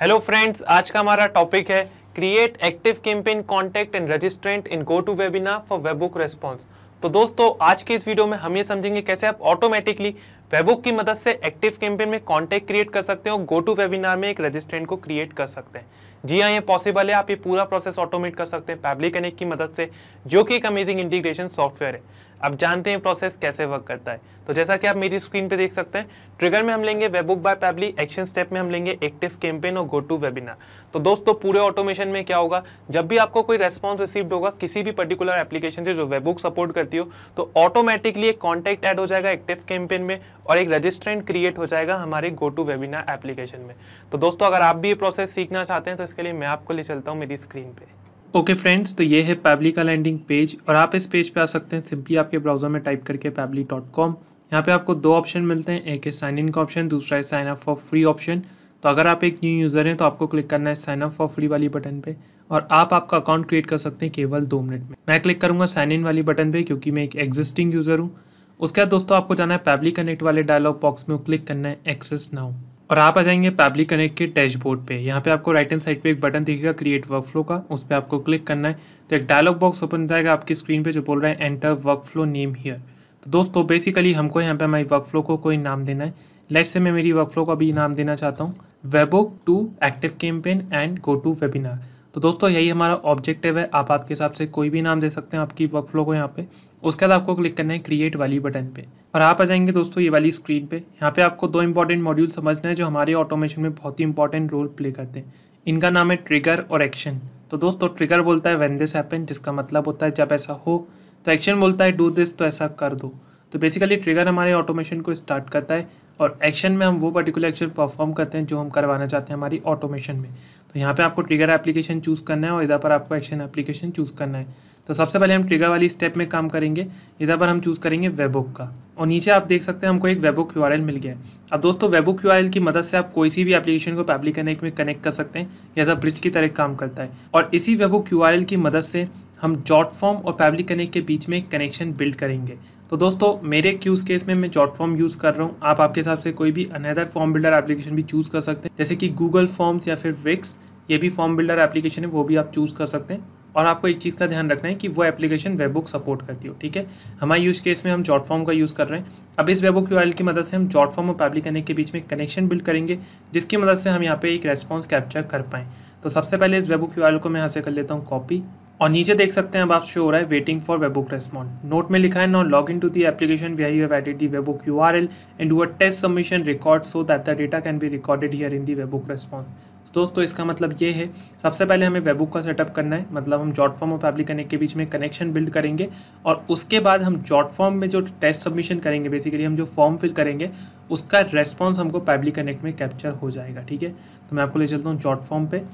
Hello friends आज का हमारा टॉपिक है create active campaign contact and registrant in go to webinar for webhook response तो दोस्तों आज के इस वीडियो में हम ये समझेंगे कैसे आप ऑटोमेटिकली वेबुक की मदद से एक्टिव कैंपेन में कॉन्टैक्ट क्रिएट कर सकते हैं और गो टू वेबिनार में एक रजिस्ट्रेंट को क्रिएट कर सकते हैं जी हाँ ये पॉसिबल है आप ये पूरा प्रोसेस ऑटोमेट कर सकते हैं पैब्लिक कनेक्ट की मदद से जो कि एक अमेजिंग इंटीग्रेशन सॉफ्टवेयर है आप जानते हैं प्रोसेस कैसे वर्क करता है तो जैसा कि आप मेरी स्क्रीन पे देख सकते हैं ट्रिगर में हम लेंगे webhook by Pabbly action step में हम लेंगे एक्टिव कैंपेन और गो टू वेबिनार तो दोस्तों पूरे ऑटोमेशन में क्या होगा जब भी आपको कोई रेस्पॉन्स रिसीव्ड होगा किसी भी पर्टिकुलर एप्लीकेशन से जो वेबुक सपोर्ट करती हो तो ऑटोमेटिकली एक कॉन्टैक्ट ऐड हो जाएगा एक्टिव कैंपेन में और एक रजिस्ट्रेंट क्रिएट हो जाएगा हमारे गो टू वेबिनार एप्लीकेशन में तो दोस्तों अगर आप भी ये प्रोसेस सीखना चाहते हैं तो इसके लिए मैं आपको ले चलता हूँ मेरी स्क्रीन पर ओके okay फ्रेंड्स तो ये है पैबली का लैंडिंग पेज और आप इस पेज पे आ सकते हैं सिंपली आपके ब्राउज़र में टाइप करके पैबली डॉट कॉम यहाँ पर आपको दो ऑप्शन मिलते हैं एक है साइन इन का ऑप्शन दूसरा है sign up for free option तो अगर आप एक न्यू यूज़र हैं तो आपको क्लिक करना है साइन अप फॉर फ्री वाली बटन पे और आप आपका अकाउंट क्रिएट कर सकते हैं केवल दो मिनट में मैं क्लिक करूँगा साइन इन वाली बटन पर क्योंकि मैं एक एग्जिस्टिंग यूज़र हूँ उसके बाद दोस्तों आपको जाना है पैबली कनेक्ट वाले डायलॉग बॉक्स में क्लिक करना है एक्सेस नाउ और आप आ जाएंगे पैबली कनेक्ट के डैशबोर्ड पे यहाँ पे आपको राइट हैंड साइड पे एक बटन दिखेगा क्रिएट वर्क फ्लो का उस पर आपको क्लिक करना है तो एक डायलॉग बॉक्स ओपन हो जाएगा आपकी स्क्रीन पे जो बोल रहा है enter workflow name here तो दोस्तों बेसिकली हमको यहाँ पे हमारी वर्क फ्लो को कोई नाम देना है लेट से मैं मेरी वर्क फ्लो का अभी नाम देना चाहता हूँ webhook to active campaign and go to webinar तो दोस्तों यही हमारा ऑब्जेक्टिव है आप आपके हिसाब से कोई भी नाम दे सकते हैं आपकी वर्क फ्लो को यहाँ पे उसके बाद आपको क्लिक करना है क्रिएट वाली बटन पे और आप आ जाएंगे दोस्तों ये वाली स्क्रीन पे यहाँ पे आपको दो इंपॉर्टेंट मॉड्यूल समझना है जो हमारे ऑटोमेशन में बहुत ही इंपॉर्टेंट रोल प्ले करते हैं इनका नाम है ट्रिगर और एक्शन तो दोस्तों ट्रिगर बोलता है वेन दिस हैपन जिसका मतलब होता है जब ऐसा हो तो एक्शन बोलता है डू दिस तो ऐसा कर दो तो बेसिकली ट्रिगर हमारे ऑटोमेशन को स्टार्ट करता है और एक्शन में हम वो पर्टिकुलर एक्शन परफॉर्म करते हैं जो हम करवाना चाहते हैं हमारी ऑटोमेशन में तो यहाँ पे आपको ट्रिगर एप्लीकेशन चूज़ करना है और इधर पर आपको एक्शन एप्लीकेशन चूज़ करना है तो सबसे पहले हम ट्रिगर वाली स्टेप में काम करेंगे इधर पर हम चूज़ करेंगे वेबुक का और नीचे आप देख सकते हैं हमको एक वेबुक यू मिल गया है अब दोस्तों वेबुक यू की मदद से आप कोई सी भी एप्लीकेशन को पब्लिक कनेक्ट में कनेक्ट कर सकते हैं यह सब ब्रिज की तरह काम करता है और इसी वेबुक यू की मदद से हम जॉट फॉर्म और पैब्लिक कनेक्ट के बीच में कनेक्शन बिल्ड करेंगे तो दोस्तों मेरे यूज़ केस में मैं जॉट फॉर्म यूज़ कर रहा हूँ आप आपके हिसाब से कोई भी अनदर फॉर्म बिल्डर एप्लीकेशन भी चूज़ कर सकते हैं जैसे कि गूगल फॉर्म्स या फिर विक्स ये भी फॉर्म बिल्डर एप्लीकेशन है वो भी आप चूज़ कर सकते हैं और आपको एक चीज़ का ध्यान रखना है कि वो एप्लीकेशन वेबुक सपोर्ट करती हो ठीक है हमारे यूज केस में हम जॉट फॉर्म का यूज़ कर रहे हैं अब इस वेबुक यू की मदद से हम जॉट फॉर्म और पैब्लिक कनेक्ट के बीच में कनेक्शन बिल्ड करेंगे जिसकी मदद से हम यहाँ पे एक रेस्पॉन्स कैप्चर कर पाएँ तो सबसे पहले इस वेबुक यू को मैं यहाँ से कर लेता हूँ कॉपी और नीचे देख सकते हैं अब आप शो हो रहा है waiting for webhook respond note में लिखा है now log in to the application via you have added the book U R L and you test submission record so that the data can be recorded here in the book response दोस्तों इसका मतलब ये है सबसे पहले हमें वेबुक का setup करना है मतलब हम जॉट फॉर्म और पब्लिक कनेक्ट के बीच में कनेक्शन बिल्ड करेंगे और उसके बाद हम जॉट फॉर्म में जो टेस्ट सबमिशन करेंगे बेसिकली हम जो फॉर्म फिल करेंगे उसका रेस्पॉन्स हमको पब्लिक कनेक्ट में कैप्चर हो जाएगा ठीक है तो मैं आपको ले चलता हूँ जॉट फॉर्म पर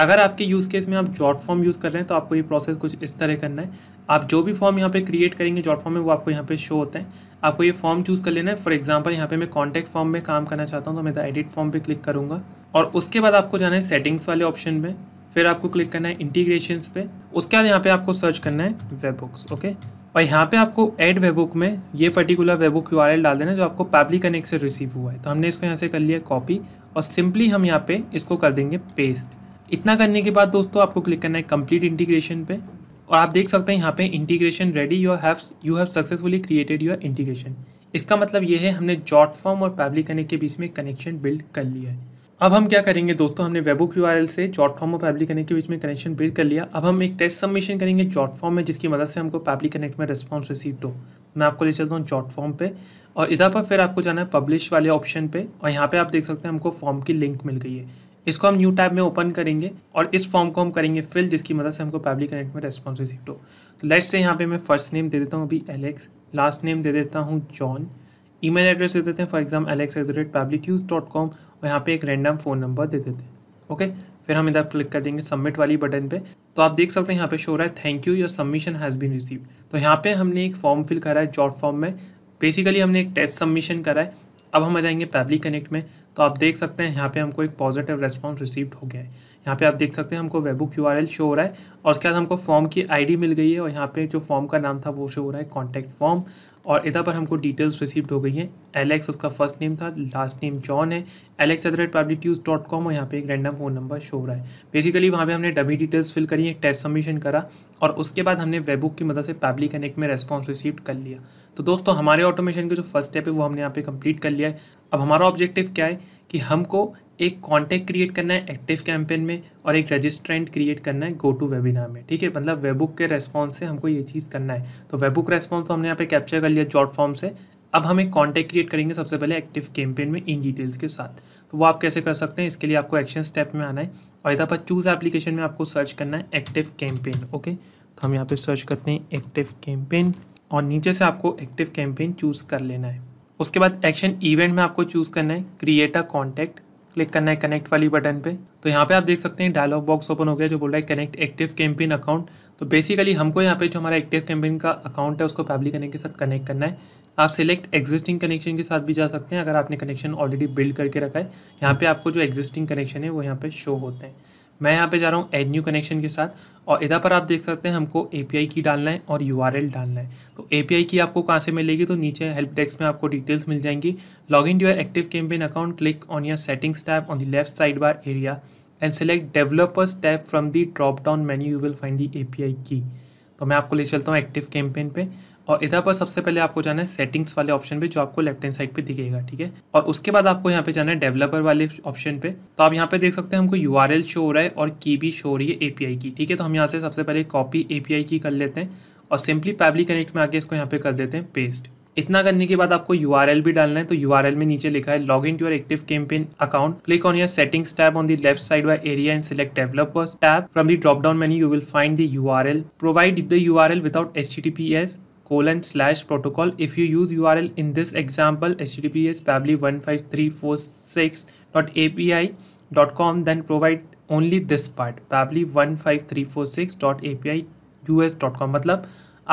अगर आपके यूज़ केस में आप जॉट फॉर्म यूज़ कर रहे हैं तो आपको ये प्रोसेस कुछ इस तरह करना है आप जो भी फॉर्म यहाँ पे क्रिएट करेंगे जॉट फॉर्म में वो आपको यहाँ पे शो होते हैं आपको ये फॉर्म चूज़ कर लेना है फॉर एग्जांपल यहाँ पे मैं कॉन्टैक्ट फॉर्म में काम करना चाहता हूँ तो मैं एडिट फॉर्म पर क्लिक करूँगा और उसके बाद आपको जाना है सेटिंग्स वाले ऑप्शन में फिर आपको क्लिक करना है इंटीग्रेशन पे उसके बाद यहाँ पर आपको सर्च करना है वेब बुक्स ओके और यहाँ पे आपको एड वेबुक में ये पर्टिकुलर वेबुक यू डाल देना जो आपको पैबली कनेक्ट से रिसीव हुआ है तो हमने इसको यहाँ से कर लिया कॉपी और सिंपली हम यहाँ पे इसको कर देंगे पेस्ट इतना करने के बाद दोस्तों आपको क्लिक करना है कंप्लीट इंटीग्रेशन पे और आप देख सकते हैं यहाँ पे integration ready you have you have successfully created your integration इसका मतलब ये है हमने जॉट फॉर्म और पब्लिक कनेक्ट के बीच में कनेक्शन बिल्ड कर लिया है अब हम क्या करेंगे दोस्तों हमने वेबुक यू से जॉट फॉर्म और पब्लिक कनेक्ट के बीच में कनेक्शन बिल्ड कर लिया अब हम एक टेस्ट सबमिशन करेंगे जॉट फॉर्म में जिसकी मदद से हमको पब्लिक कनेक्ट में रिस्पॉन्स रिसीव हो मैं आपको ले चलता हूँ जॉट फॉर्म पे और इधर पर फिर आपको जाना है पब्लिश वाले ऑप्शन पे और यहाँ पे आप देख सकते हैं हमको फॉर्म की लिंक मिल गई है इसको हम न्यू टैब में ओपन करेंगे और इस फॉर्म को हम करेंगे फिल जिसकी मदद से हमको पब्लिक कनेक्ट में रेस्पॉन्स रिसीव हो तो लेट्स से यहाँ पे मैं फर्स्ट नेम दे देता हूँ अभी एलेक्स लास्ट नेम दे देता हूँ जॉन ईमेल एड्रेस दे देते हैं for example Alex at the rate public use dot com और यहाँ पे एक रैंडम फ़ोन नंबर दे देते हैं ओके फिर हम इधर क्लिक कर देंगे सबमिट वाली बटन पे तो आप देख सकते हैं यहाँ पे शो रहा है thank you your submission has been receive तो यहाँ पे हमने एक फॉर्म फिल करा है जॉट फॉर्म में बेसिकली हमने एक टेस्ट सबमिशन करा है अब हम आ जाएंगे पब्लिक कनेक्ट में तो आप देख सकते हैं यहाँ पे हमको एक पॉजिटिव रेस्पॉन्स रिसीव्ड हो गया है यहाँ पे आप देख सकते हैं हमको आर एल शो हो रहा है और उसके बाद हमको फॉर्म की आईडी मिल गई है और यहाँ पे जो फॉर्म का नाम था वो शो हो रहा है कॉन्टैक्ट फॉर्म और इधर पर हमको डिटेल्स रिसीव्ड हो गई हैं एलेक्स उसका फर्स्ट नेम था लास्ट नेम जॉन है Alex at the rate public ट्यूज dot com और यहाँ पे एक रैंडम फ़ोन नंबर शो हो रहा है बेसिकली वहाँ पे हमने डबी डिटेल्स फिल करी एक टेस्ट सबमिशन करा और उसके बाद हमने वेबबुक की मदद से पब्लिक कनेक्ट में रेस्पॉन्स रिसीव कर लिया तो दोस्तों हमारे ऑटोमेशन के जो फर्स्ट स्टेप है वो हमने यहाँ पे कंप्लीट कर लिया है अब हमारा ऑब्जेक्टिव क्या है कि हमको एक कॉन्टैक्ट क्रिएट करना है एक्टिव कैंपेन में और एक रजिस्ट्रेंट क्रिएट करना है गो टू वेबिनार में ठीक है मतलब वेबुक के रेस्पॉन्स से हमको ये चीज़ करना है तो वेबुक रेस्पॉन्स तो हमने यहाँ पे कैप्चर कर लिया जॉट फॉर्म से अब हम एक कॉन्टैक्ट क्रिएट करेंगे सबसे पहले एक्टिव कैंपेन में इन डिटेल्स के साथ तो वो आप कैसे कर सकते हैं इसके लिए आपको एक्शन स्टेप में आना है और यहाँ पर चूज़ एप्लीकेशन में आपको सर्च करना है एक्टिव कैंपेन ओके तो हम यहाँ पर सर्च करते हैं एक्टिव कैंपेन और नीचे से आपको एक्टिव कैंपेन चूज़ कर लेना है उसके बाद एक्शन इवेंट में आपको चूज़ करना है क्रिएट अ कॉन्टैक्ट क्लिक करना है कनेक्ट वाली बटन पे तो यहाँ पे आप देख सकते हैं डायलॉग बॉक्स ओपन हो गया जो बोल रहा है कनेक्ट एक्टिव कैंपेन अकाउंट तो बेसिकली हमको यहाँ पे जो हमारा एक्टिव कैंपेन का अकाउंट है उसको फैमिली कनेक्ट के साथ कनेक्ट करना है आप सिलेक्ट एग्जिस्टिंग कनेक्शन के साथ भी जा सकते हैं अगर आपने कनेक्शन ऑलरेडी बिल्ड करके रखा है यहाँ पे आपको जो एग्जिस्टिंग कनेक्शन है वो यहाँ पर शो होते हैं मैं यहाँ पे जा रहा हूँ एड न्यू कनेक्शन के साथ और इधर पर आप देख सकते हैं हमको ए की डालना है और यू डालना है तो ए की आपको कहाँ से मिलेगी तो नीचे हेल्प डेस्क में आपको डिटेल्स मिल जाएंगी log in your active campaign account click on your settings tab on the left sidebar area and select developers tab from the drop down menu you will find the A P I key तो मैं आपको ले चलता हूँ active campaign पे और इधर पर सबसे पहले आपको जाना है सेटिंग्स वाले ऑप्शन पे जो आपको लेफ्ट हैंड साइड पे दिखेगा ठीक है और उसके बाद आपको यहाँ पे जाना है डेवलपर वाले ऑप्शन पे तो आप यहाँ पे देख सकते हैं हमको यू शो हो रहा है और की भी शो हो रही है एपीआई की ठीक है तो हम यहाँ से सबसे पहले कॉपी एपीआई की कर लेते हैं और सिंपली पैबली कनेक्ट में आके इसको यहाँ पे कर देते हैं पेस्ट इतना करने के बाद आपको यू भी डालना है तो यू में नीचे लिखा है log in to your active campaign account click on your settings tab on the left side by area and select developers tab from the drop down menu you will find the you provide the you without H colon slash protocol. If you use URL in this example, https pabli15346.api.com, then provide only this part pabli15346.api.us.com मतलब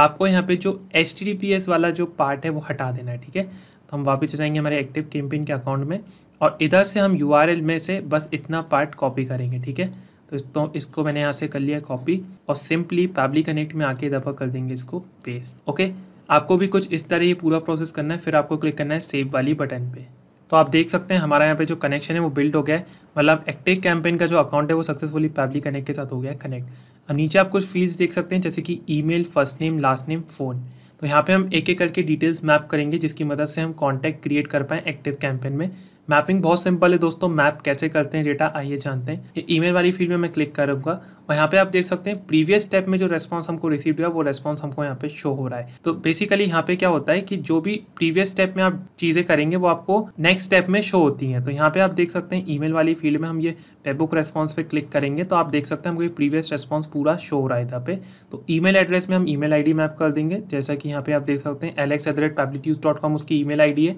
आपको यहाँ पे जो H वाला जो part है वो हटा देना है ठीक है तो हम वापस जाएंगे हमारे एक्टिव कैंपेन के अकाउंट में और इधर से हम यू में से बस इतना पार्ट कॉपी करेंगे ठीक है तो, इस तो इसको मैंने यहाँ से कर लिया कॉपी और सिंपली पैबली कनेक्ट में आके दफ़ा कर देंगे इसको पेस्ट ओके आपको भी कुछ इस तरह ये पूरा प्रोसेस करना है फिर आपको क्लिक करना है सेव वाली बटन पे तो आप देख सकते हैं हमारा यहाँ पे जो कनेक्शन है वो बिल्ड हो गया है मतलब एक्टिव कैंपेन का जो अकाउंट है वो सक्सेसफुली पैबली कनेक्ट के साथ हो गया है कनेक्ट अब नीचे आप कुछ फील्ड देख सकते हैं जैसे कि ई first name last name phone तो यहाँ पे हम एक एक करके डिटेल्स मैप करेंगे जिसकी मदद से हम कॉन्टैक्ट क्रिएट कर पाएँ एक्टिव कैंपेन में मैपिंग बहुत सिंपल है दोस्तों मैप कैसे करते हैं डेटा आइए जानते हैं ये ईमेल वाली फील्ड में मैं क्लिक करूंगा और यहाँ पे आप देख सकते हैं प्रीवियस स्टेप में जो रेस्पॉन्स हमको रिसीव हुआ वो रेस्पॉन्स हमको यहाँ पे शो हो रहा है तो बेसिकली यहाँ पे क्या होता है कि जो भी प्रीवियस स्टेप में आप चीज़ें करेंगे वो आपको नेक्स्ट स्टेप में शो होती हैं तो यहाँ पे आप देख सकते हैं ईमेल वाली फील्ड में हम ये पेबुक रेस्पॉन्स पे क्लिक करेंगे तो आप देख सकते हैं हमको ये प्रीवियस रेस्पॉन्स पूरा शो हो रहा है यहाँ पे तो ई एड्रेस में हम ई आईडी मैप कर देंगे जैसा कि यहाँ पे आप देख सकते हैं एलेक्स एट द रेट उसकी ई मेल है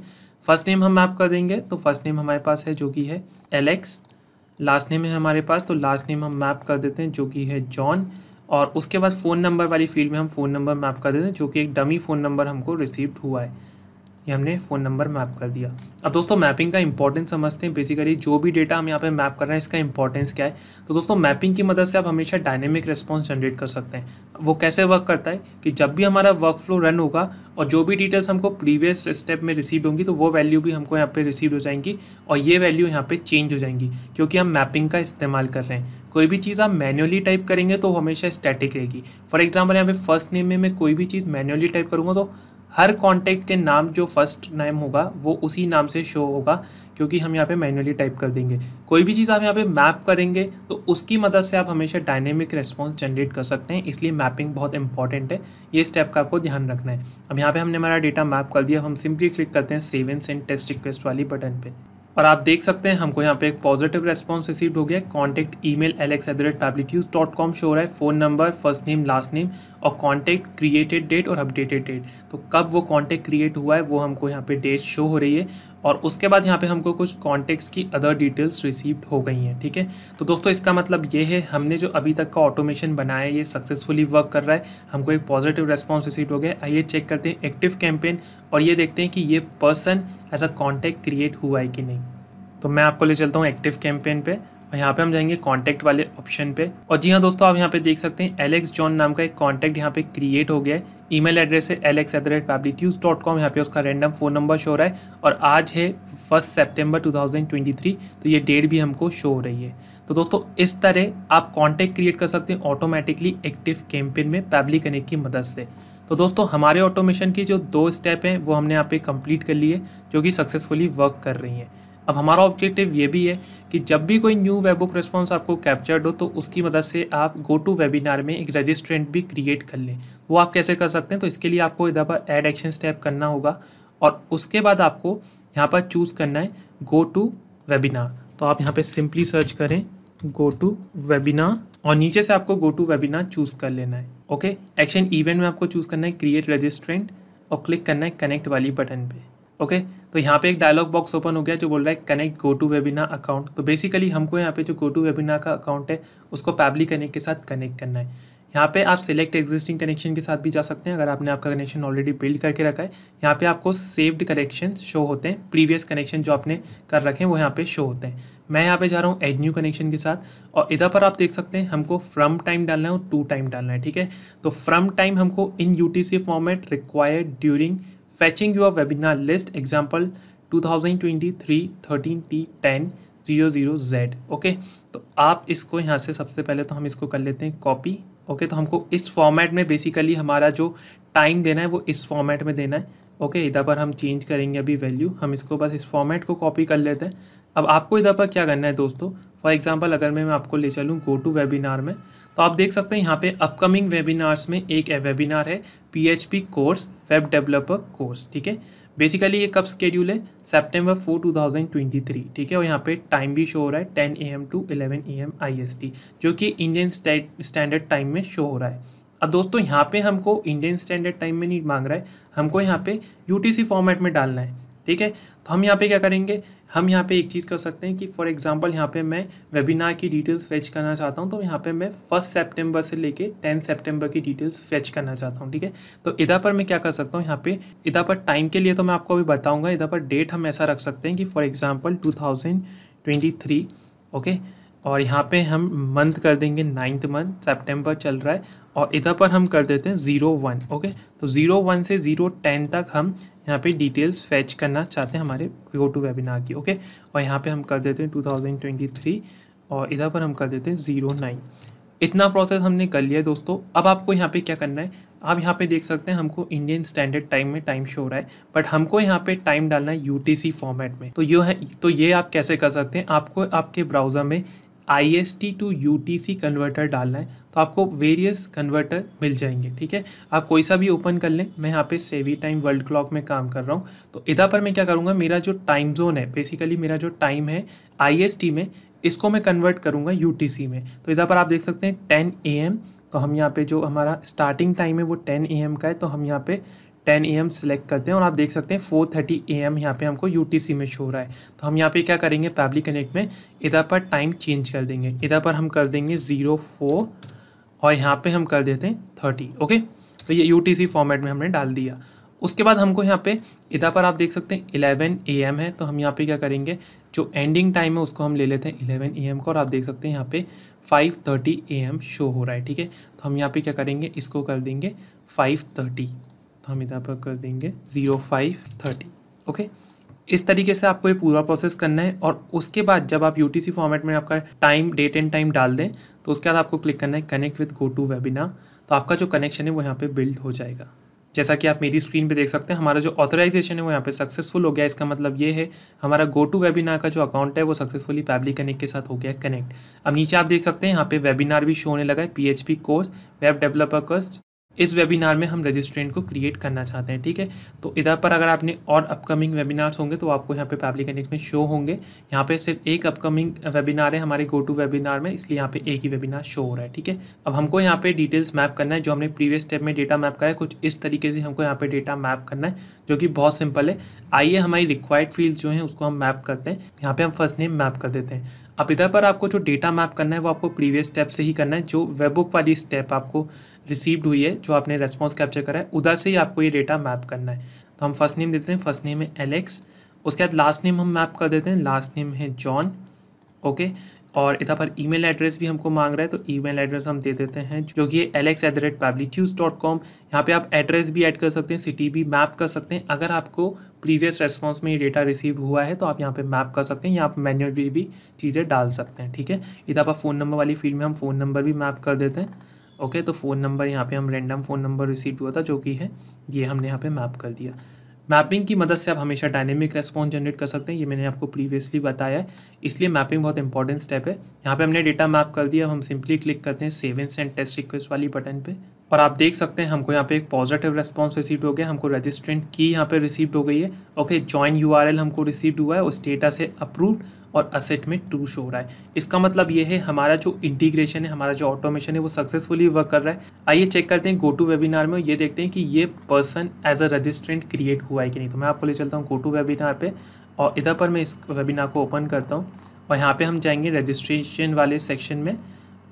फर्स्ट नेम हम मैप कर देंगे तो फर्स्ट नेम हमारे पास है जो कि है एलेक्स लास्ट नेम है हमारे पास तो लास्ट नेम हम मैप कर देते हैं जो कि है जॉन और उसके बाद फ़ोन नंबर वाली फील्ड में हम फ़ोन नंबर मैप कर देते हैं जो कि एक डमी फ़ोन नंबर हमको रिसीव्ड हुआ है ये हमने फ़ोन नंबर मैप कर दिया अब दोस्तों मैपिंग का इंपॉर्टेंस समझते हैं बेसिकली जो भी डेटा हम यहाँ पे मैप कर रहे हैं इसका इंपॉर्टेंस क्या है तो दोस्तों मैपिंग की मदद से आप हमेशा डायनेमिक रिस्पॉन्स जनरेट कर सकते हैं वो कैसे वर्क करता है कि जब भी हमारा वर्क फ्लो रन होगा और जो भी डिटेल्स हमको प्रीवियस स्टेप में रिसीव होंगी तो वो वैल्यू भी हमको यहाँ पर रिसीव हो जाएंगी और ये वैल्यू यहाँ पर चेंज हो जाएंगी क्योंकि हम मैपिंग का इस्तेमाल कर रहे हैं कोई भी चीज़ आप मैनुअली टाइप करेंगे तो हमेशा स्टैटिक रहेगी फॉर एग्जाम्पल यहाँ पे फर्स्ट नेम में मैं कोई भी चीज़ मैनुअली टाइप करूँगा तो हर कॉन्टैक्ट के नाम जो फर्स्ट नेम होगा वो उसी नाम से शो होगा क्योंकि हम यहाँ पे मैनुअली टाइप कर देंगे कोई भी चीज़ आप यहाँ पे मैप करेंगे तो उसकी मदद से आप हमेशा डायनेमिक रेस्पॉन्स जनरेट कर सकते हैं इसलिए मैपिंग बहुत इंपॉर्टेंट है ये स्टेप का आपको ध्यान रखना है अब यहाँ पे हमने हमारा डेटा मैप कर दिया हम सिंपली क्लिक करते हैं save and send test request वाली बटन पर और आप देख सकते हैं हमको यहाँ पे एक पॉजिटिव रेस्पॉन्स रिसीव हो गया contact email Alex at the rate dot com show रहा है phone number first name last name और कॉन्टैक्ट क्रिएटेड डेट और अपडेटेड डेट तो कब वो कॉन्टैक्ट क्रिएट हुआ है वो हमको यहाँ पे डेट शो हो रही है और उसके बाद यहाँ पे हमको कुछ कॉन्टैक्ट्स की अदर डिटेल्स रिसीव्ड हो गई हैं ठीक है थीके? तो दोस्तों इसका मतलब ये है हमने जो अभी तक का ऑटोमेशन बनाया है ये सक्सेसफुली वर्क कर रहा है हमको एक पॉजिटिव रेस्पॉन्स रिसीव हो गया आइए चेक करते हैं एक्टिव कैंपेन और ये देखते हैं कि ये पर्सन ऐसा कॉन्टैक्ट क्रिएट हुआ है कि नहीं तो मैं आपको ले चलता हूँ एक्टिव कैंपेन पे और यहाँ पे हम जाएंगे कॉन्टैक्ट वाले ऑप्शन पे और जी हाँ दोस्तों आप यहाँ पे देख सकते हैं एलेक्स जॉन नाम का एक कॉन्टैक्ट यहाँ पे क्रिएट हो गया है ईमेल एड्रेस है एलेक्स एट द रेट ट्यूज डॉट कॉम यहाँ पे उसका रैंडम फ़ोन नंबर शो हो रहा है और आज है first September two thousand twenty three तो ये डेट भी हमको शो हो रही है तो दोस्तों इस तरह आप कॉन्टैक्ट क्रिएट कर सकते हैं ऑटोमेटिकली एक्टिव कैंपेन में पैबली कनेक्ट की मदद से तो दोस्तों हमारे ऑटोमेशन की जो दो स्टेप हैं वो हमने यहाँ पे कंप्लीट कर लिए जो कि सक्सेसफुली वर्क कर रही हैं अब हमारा ऑब्जेक्टिव ये भी है कि जब भी कोई न्यू वेबुक रिस्पॉन्स आपको कैप्चर्ड हो तो उसकी मदद से आप गो टू वेबिनार में एक रजिस्ट्रेंट भी क्रिएट कर लें वो आप कैसे कर सकते हैं तो इसके लिए आपको इधर पर एड एक्शन स्टेप करना होगा और उसके बाद आपको यहाँ पर चूज़ करना है गो टू वेबिनार तो आप यहाँ पर सिंपली सर्च करें गो टू वेबिनार और नीचे से आपको गो टू वेबिनार चूज़ कर लेना है ओके एक्शन इवेंट में आपको चूज़ करना है क्रिएट रजिस्ट्रेंट और क्लिक करना है कनेक्ट वाली बटन पे ओके तो यहाँ पे एक डायलॉग बॉक्स ओपन हो गया जो बोल रहा है connect go to webinar account तो बेसिकली हमको यहाँ पे जो गो टू वेबिनार का अकाउंट है उसको पैबली कनेक्ट के साथ कनेक्ट करना है यहाँ पे आप सिलेक्ट एग्जिस्टिंग कनेक्शन के साथ भी जा सकते हैं अगर आपने आपका कनेक्शन ऑलरेडी बिल्ड करके रखा है यहाँ पे आपको सेव्ड कनेक्शन शो होते हैं प्रीवियस कनेक्शन जो आपने कर रखे हैं वो यहाँ पे शो होते हैं मैं यहाँ पे जा रहा हूँ एड न्यू कनेक्शन के साथ और इधर पर आप देख सकते हैं हमको फ्रम टाइम डालना है और टू टाइम डालना है ठीक है तो फ्रम टाइम हमको in you format required during fetching your webinar list example two thousand twenty three thirteen T ten zero zero Z okay तो आप इसको यहाँ से सबसे पहले तो हम इसको कर लेते हैं कॉपी ओके okay, तो हमको इस फॉर्मेट में बेसिकली हमारा जो टाइम देना है वो इस फॉर्मेट में देना है ओके okay, इधर पर हम चेंज करेंगे अभी वैल्यू हम इसको बस इस फॉर्मेट को कॉपी कर लेते हैं अब आपको इधर पर क्या करना है दोस्तों फॉर एग्जांपल अगर मैं मैं आपको ले चलूँ गो टू वेबिनार में तो आप देख सकते हैं यहाँ पे अपकमिंग वेबिनार्स में एक वेबिनार है P course web developer course ठीक है बेसिकली ये कब स्केड्यूल है September four two thousand twenty three ठीक है और यहाँ पे टाइम भी शो हो रहा है ten A M to eleven A M I S T जो कि इंडियन स्टैंडर्ड टाइम में शो हो रहा है अब दोस्तों यहाँ पे हमको इंडियन स्टैंडर्ड टाइम में नहीं मांग रहा है हमको यहाँ पे सी फॉर्मेट में डालना है ठीक है तो हम यहाँ पे क्या करेंगे हम यहाँ पे एक चीज़ कर सकते हैं कि फॉर एग्जांपल यहाँ पे मैं वेबिनार की डिटेल्स फेच करना चाहता हूँ तो यहाँ पे मैं फर्स्ट सितंबर से लेके टेन सितंबर की डिटेल्स फेच करना चाहता हूँ ठीक है तो इधर पर मैं क्या कर सकता हूँ यहाँ पे इधर पर टाइम के लिए तो मैं आपको अभी बताऊँगा इधर पर डेट हम ऐसा रख सकते हैं कि फॉर एग्ज़ाम्पल टू ओके और यहाँ पे हम मंथ कर देंगे नाइन्थ मंथ सेप्टेम्बर चल रहा है और इधर पर हम कर देते हैं ज़ीरो वन ओके तो ज़ीरो वन से ज़ीरो टेन तक हम यहाँ पे डिटेल्स फैच करना चाहते हैं हमारे गो टू वेबिनार की ओके और यहाँ पे हम कर देते हैं टू थाउजेंड ट्वेंटी थ्री और इधर पर हम कर देते हैं ज़ीरो नाइन इतना प्रोसेस हमने कर लिया है दोस्तों अब आपको यहाँ पे क्या करना है आप यहाँ पे देख सकते हैं हमको इंडियन स्टैंडर्ड टाइम में टाइम शो हो रहा है बट हमको यहाँ पे टाइम डालना है यूटीसी फॉर्मेट में तो यो है तो ये आप कैसे कर सकते हैं आपको आपके ब्राउज़र में I S T to U T C converter डालना है तो आपको वेरियस कन्वर्टर मिल जाएंगे ठीक है आप कोई सा भी ओपन कर लें मैं यहाँ पे सेवी टाइम वर्ल्ड क्लॉक में काम कर रहा हूँ तो इधर पर मैं क्या करूँगा मेरा जो टाइम जोन है बेसिकली मेरा जो टाइम है आई एस टी में इसको मैं कन्वर्ट करूँगा यू टी सी में तो इधर पर आप देख सकते हैं टेन ए एम तो हम यहाँ पे जो हमारा स्टार्टिंग टाइम है वो टेन ए एम का है तो हम यहाँ पे 10 ए एम सेलेक्ट करते हैं और आप देख सकते हैं 4:30 थर्टी ए एम यहाँ पर हमको यू में शो रहा है तो हम यहाँ पे क्या करेंगे पैबली कनेक्ट में इधर पर टाइम चेंज कर देंगे इधर पर हम कर देंगे ज़ीरो फोर और यहाँ पे हम कर देते हैं थर्टी ओके तो ये यू फॉर्मेट में हमने डाल दिया उसके बाद हमको यहाँ पे इधर पर आप देख सकते हैं इलेवन ए एम है तो हम यहाँ पे क्या करेंगे जो एंडिंग टाइम है उसको हम ले लेते हैं इलेवन ए एम का और आप देख सकते हैं यहाँ पे five thirty A M show हो रहा है ठीक है तो हम यहाँ पर क्या करेंगे इसको कर देंगे फाइव थर्टी तो हम इधर पर कर देंगे ज़ीरो फाइव थर्टी ओके इस तरीके से आपको ये पूरा प्रोसेस करना है और उसके बाद जब आप यू फॉर्मेट में आपका टाइम डेट एंड टाइम डाल दें तो उसके बाद आपको क्लिक करना है connect with go to webinar तो आपका जो कनेक्शन है वो यहाँ पर बिल्ड हो जाएगा जैसा कि आप मेरी स्क्रीन पे देख सकते हैं हमारा जो ऑथराइजेशन है वो यहाँ पे सक्सेसफुल हो गया इसका मतलब ये है हमारा गो टू वेबिनार का जो अकाउंट है वो सक्सेसफुली पैबली कनेक्ट के साथ हो गया कनेक्ट अब नीचे आप देख सकते हैं यहाँ पे वेबिनार भी शो होने लगा है P course web developer course इस वेबिनार में हम रजिस्ट्रेंट को क्रिएट करना चाहते हैं ठीक है तो इधर पर अगर आपने और अपकमिंग वेबिनार्स होंगे तो आपको यहाँ पे पब्लिक कनेक्ट में शो होंगे यहाँ पे सिर्फ एक अपकमिंग वेबिनार है हमारे गो टू वेबिनार में इसलिए यहाँ पे एक ही वेबिनार शो हो रहा है ठीक है अब हमको यहाँ पे डिटेल्स मैप करना है जो हमने प्रीवियस स्टेप में डेटा मैप करा है कुछ इस तरीके से हमको यहाँ पे डेटा मैप करना है जो कि बहुत सिंपल है आइए हमारी रिक्वायर्ड फील्ड जो है उसको हम मैप करते हैं यहाँ पे हम फर्स्ट नेम मैप कर देते हैं अब इधर पर आपको जो डेटा मैप करना है वो आपको प्रीवियस स्टेप से ही करना है जो वेबुक वाली स्टेप आपको रिसीव्ड हुई है जो आपने रेस्पॉन्स कैप्चर करा है उधर से ही आपको ये डेटा मैप करना है तो हम फर्स्ट नेम देते हैं फर्स्ट नेम है एलेक्स उसके बाद लास्ट नेम हम मैप कर देते हैं लास्ट नेम है जॉन ओके और इधर पर ईमेल एड्रेस भी हमको मांग रहा है तो ईमेल एड्रेस हम दे देते हैं जो कि एलेक्स एट द रेट पैब्लिट्यूज डॉट कॉम यहाँ पर आप एड्रेस भी ऐड कर सकते हैं सिटी भी मैप कर सकते हैं अगर आपको प्रीवियस रेस्पॉन्स में ये डेटा रिसीव हुआ है तो आप यहाँ पे मैप कर सकते हैं या आप मैन्यूअल भी, भी चीज़ें डाल सकते हैं ठीक है इधर पर फ़ोन नंबर वाली फील्ड में हम फ़ोन नंबर भी मैप कर देते हैं ओके तो फ़ोन नंबर यहाँ पर हम रेंडम फ़ोन नंबर रिसीव हुआ था जो कि है ये हमने यहाँ पर मैप कर दिया मैपिंग की मदद से आप हमेशा डायनेमिक रेस्पॉन्स जनरेट कर सकते हैं ये मैंने आपको प्रीवियसली बताया है इसलिए मैपिंग बहुत इंपॉर्टेंट स्टेप है यहाँ पे हमने डेटा मैप कर दिया अब हम सिंपली क्लिक करते हैं save and send test request वाली बटन पे और आप देख सकते हैं हमको यहाँ पे एक पॉजिटिव रेस्पॉन्स रिसीव हो गया हमको रजिस्ट्रेंट की यहाँ पर रिसीव हो गई है ओके जॉइन यू हमको रिसीव हुआ है उस डेटा से अप्रूव्ड और असेट में टू शो हो रहा है इसका मतलब ये है हमारा जो इंटीग्रेशन है हमारा जो ऑटोमेशन है वो सक्सेसफुली वर्क कर रहा है आइए चेक करते हैं गोटू वेबिनार में ये देखते हैं कि ये person as a registrant create हुआ है कि नहीं तो मैं आपको ले चलता हूँ गोटू वेबिनार पर और इधर पर मैं इस वेबिनार को ओपन करता हूँ और यहाँ पर हम जाएंगे रजिस्ट्रेशन वाले सेक्शन में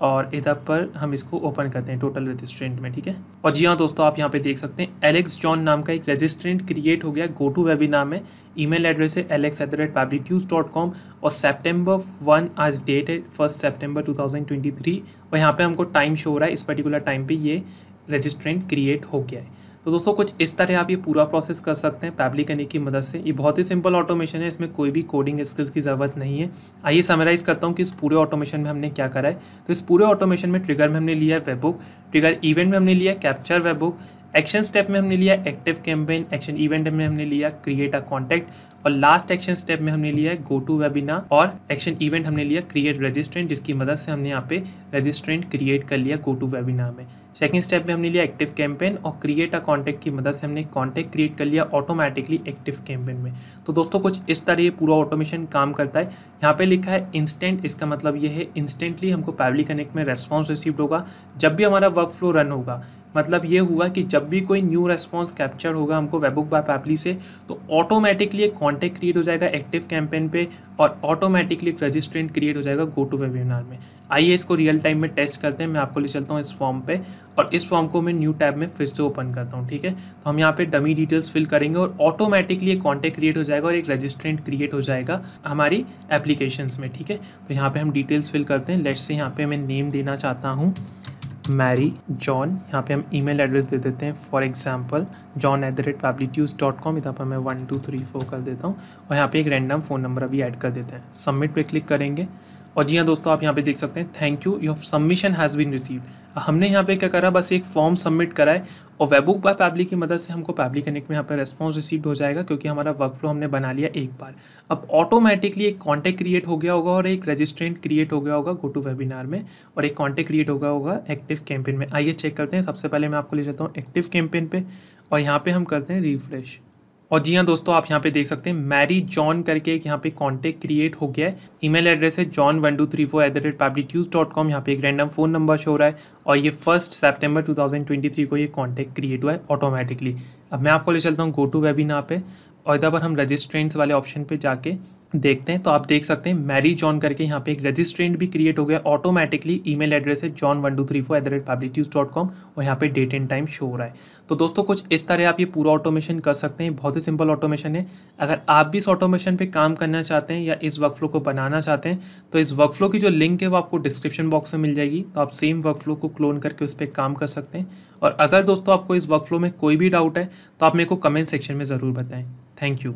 और इधर पर हम इसको ओपन करते हैं टोटल रजिस्ट्रेंट में ठीक है और जी हाँ दोस्तों आप यहाँ पे देख सकते हैं एलेक्स जॉन नाम का एक रजिस्ट्रेंट क्रिएट हो गया गो टू वेबी नाम है ईमेल एड्रेस है Alex at the rate news dot com और सेप्टेम्बर वन आज डेट है first September two thousand twenty three और यहाँ पर हमको टाइम शो हो रहा है इस पर्टिकुलर टाइम पर ये रजिस्ट्रेंट क्रिएट हो गया है तो दोस्तों कुछ इस तरह आप ये पूरा प्रोसेस कर सकते हैं पैबली करने की मदद से ये बहुत ही सिंपल ऑटोमेशन है इसमें कोई भी कोडिंग स्किल्स की ज़रूरत नहीं है आइए समराइज़ करता हूँ कि इस पूरे ऑटोमेशन में हमने क्या करा है तो इस पूरे ऑटोमेशन में ट्रिगर में हमने लिया वेब बुक ट्रिगर इवेंट में हमने लिया कैप्चर बुक एक्शन स्टेप में हमने लिया एक्टिव कैंपेन एक्शन इवेंट में हमने लिया क्रिएट अ कॉन्टैक्ट और लास्ट एक्शन स्टेप में हमने लिया है गो टू वेबिनार और एक्शन इवेंट हमने लिया क्रिएट रजिस्ट्रेंट जिसकी मदद से हमने यहाँ पे रजिस्ट्रेंट क्रिएट कर लिया गो टू वेबिनार में सेकेंड स्टेप में हमने लिया एक्टिव कैंपेन और क्रिएट अ कॉन्टैक्ट की मदद से हमने कॉन्टैक्ट क्रिएट कर लिया ऑटोमेटिकली एक्टिव कैंपेन में तो दोस्तों कुछ इस तरह ये पूरा ऑटोमेशन काम करता है यहाँ पे लिखा है इंस्टेंट इसका मतलब ये है इंस्टेंटली हमको पैबली कनेक्ट में रेस्पॉन्स रिसीव्ड होगा जब भी हमारा वर्क फ्लो रन होगा मतलब ये हुआ कि जब भी कोई न्यू रेस्पॉन्स कैप्चर होगा हमको वेबुक बाय पैपली से तो ऑटोमेटिकली एक कॉन्टैक्ट क्रिएट हो जाएगा एक्टिव कैंपेन पे और ऑटोमेटिकली एक रजिस्ट्रेंट क्रिएट हो जाएगा गो टू वेबिनार में आइए इसको रियल टाइम में टेस्ट करते हैं मैं आपको ले चलता हूँ इस फॉर्म पे और इस फॉर्म को मैं न्यू टैब में फिर से ओपन करता हूँ ठीक है तो हम यहाँ पे डमी डिटेल्स फिल करेंगे और ऑटोमेटिकली एक कॉन्टैक्ट क्रिएट हो जाएगा और एक रजिस्ट्रेंट क्रिएट हो जाएगा हमारी एप्लीकेशन में ठीक है तो यहाँ पर हम डिटेल्स फिल करते हैं लेट से यहाँ पर मैं नेम देना चाहता हूँ मैरी जॉन यहाँ पे हम ईमेल एड्रेस दे देते हैं for example John at the rate पैब्लिट्यूज डॉट कॉम यहाँ पर मैं वन टू थ्री फोर कर देता हूँ और यहाँ पे एक रैंडम फ़ोन नंबर अभी ऐड कर देते हैं सबमिट पे क्लिक करेंगे और जी हाँ दोस्तों आप यहाँ पे देख सकते हैं thank you your submission has been received हमने यहाँ पे क्या करा बस एक फॉर्म सबमिट कराए और वेबुक बाय पैबली की मदद से हमको पैबली कनेक्ट में यहाँ पर रेस्पॉन्स रिसीव हो जाएगा क्योंकि हमारा वर्क फ्लो हमने बना लिया एक बार अब ऑटोमेटिकली एक कॉन्टैक्ट क्रिएट हो गया होगा और एक रजिस्ट्रेंट क्रिएट हो गया होगा गो टू वेबिनार में और एक कॉन्टैक्ट क्रिएट हो गया होगा एक्टिव कैंपेन में आइए चेक करते हैं सबसे पहले मैं आपको ले जाता हूँ एक्टिव कैंपेन पर और यहाँ पर हम करते हैं रिफ्रेश और जी हाँ दोस्तों आप यहाँ पे देख सकते हैं मैरी जॉन करके एक यहाँ पे कॉन्टेक्ट क्रिएट हो गया है ईमेल एड्रेस है John one two three four at the rate public ट्यूज dot com यहाँ पे एक रैंडम फ़ोन नंबर शो रहा है और ये first September two thousand twenty three को ये कॉन्टैक्ट क्रिएट हुआ है ऑटोमेटिकली अब मैं आपको ले चलता हूँ गो टू वेबिनार पे और इधर पर हम रजिस्ट्रेंट्स वाले ऑप्शन पर जाके देखते हैं तो आप देख सकते हैं मैरी जॉन करके यहाँ पे एक रजिस्ट्रेंट भी क्रिएट हो गया ऑटोमेटिकली ईमेल एड्रेस है John one two three four at the rate public news dot com और यहाँ पे डेट एंड टाइम शो हो रहा है तो दोस्तों कुछ इस तरह आप ये पूरा ऑटोमेशन कर सकते हैं बहुत ही सिंपल ऑटोमेशन है अगर आप भी इस ऑटोमेशन पर काम करना चाहते हैं या इस वर्क फ्लो को बनाना चाहते हैं तो इस वर्क फ्लो की जो लिंक है वो आपको डिस्क्रिप्शन बॉक्स में मिल जाएगी तो आप सेम वर्क फ्लो को क्लोन करके उस पर काम कर सकते हैं और अगर दोस्तों आपको इस वर्क फ्लो में कोई भी डाउट है तो आप मेरे को कमेंट सेक्शन में ज़रूर बताएँ थैंक यू